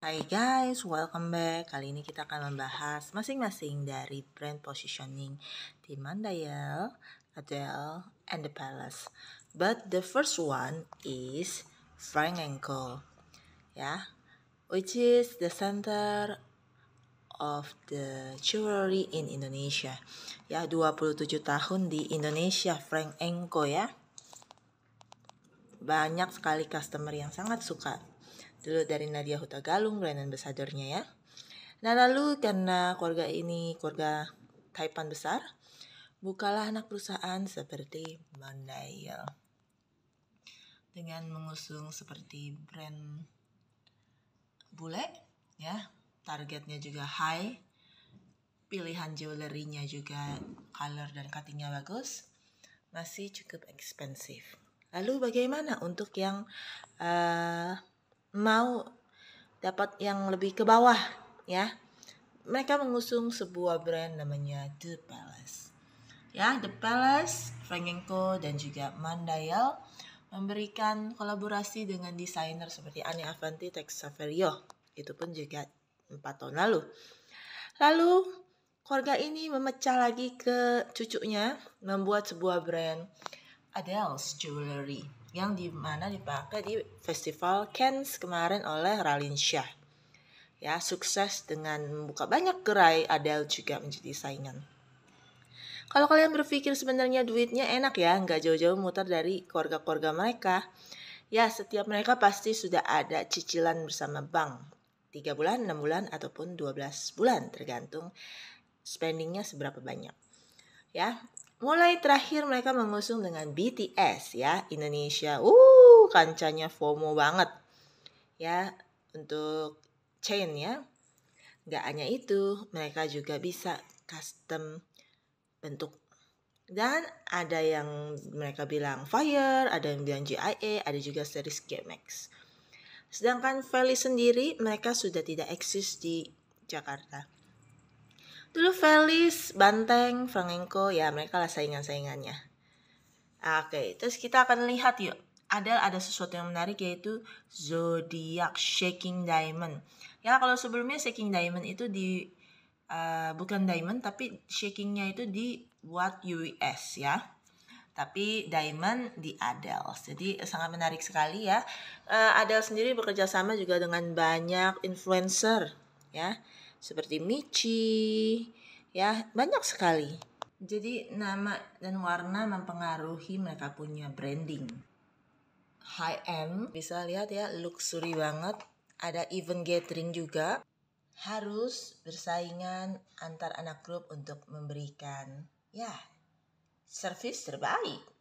Hai guys, welcome back. Kali ini kita akan membahas masing-masing dari brand positioning di Mandayel, Adele, and The Palace. But the first one is Frank Co. Ya, yeah, which is the center of the jewelry in Indonesia. Ya, 27 tahun di Indonesia Frank Co ya. Banyak sekali customer yang sangat suka Dulu dari Nadia Huta Galung, brand ambassadornya ya. Nah lalu karena keluarga ini keluarga Taipan besar, bukalah anak perusahaan seperti Mondial. Dengan mengusung seperti brand bule, ya targetnya juga high, pilihan jewelry-nya juga color dan cuttingnya bagus, masih cukup ekspensif. Lalu bagaimana untuk yang uh, mau dapat yang lebih ke bawah ya. Mereka mengusung sebuah brand namanya The Palace. Ya, The Palace, Frankenko dan juga Mandayal memberikan kolaborasi dengan desainer seperti Anne Avanti Tex Saverio. Itu pun juga empat tahun lalu. Lalu keluarga ini memecah lagi ke cucunya membuat sebuah brand Adele's Jewelry yang dimana dipakai di festival Cannes kemarin oleh Ralin Shah. Ya, sukses dengan membuka banyak gerai, Adele juga menjadi saingan. Kalau kalian berpikir sebenarnya duitnya enak ya, nggak jauh-jauh muter dari keluarga-keluarga mereka. Ya, setiap mereka pasti sudah ada cicilan bersama bank. 3 bulan, 6 bulan, ataupun 12 bulan, tergantung spendingnya seberapa banyak. Ya, Mulai terakhir mereka mengusung dengan BTS ya, Indonesia. Uh, kancanya FOMO banget. Ya, untuk chain ya. Gak hanya itu, mereka juga bisa custom bentuk. Dan ada yang mereka bilang Fire, ada yang bilang GIA, ada juga series GMAX Sedangkan Feli sendiri mereka sudah tidak eksis di Jakarta. Dulu Felis, Banteng, Frangenko, ya mereka lah saingan-saingannya. Ah, oke, terus kita akan lihat yuk. Ada ada sesuatu yang menarik yaitu zodiak shaking diamond. Ya kalau sebelumnya shaking diamond itu di uh, bukan diamond tapi shakingnya itu di What US ya tapi Diamond di Adele. Jadi sangat menarik sekali ya. Eh, Adele sendiri bekerja sama juga dengan banyak influencer ya seperti Michi, ya banyak sekali. Jadi nama dan warna mempengaruhi mereka punya branding. High end bisa lihat ya luxury banget. Ada event gathering juga. Harus bersaingan antar anak grup untuk memberikan ya service terbaik.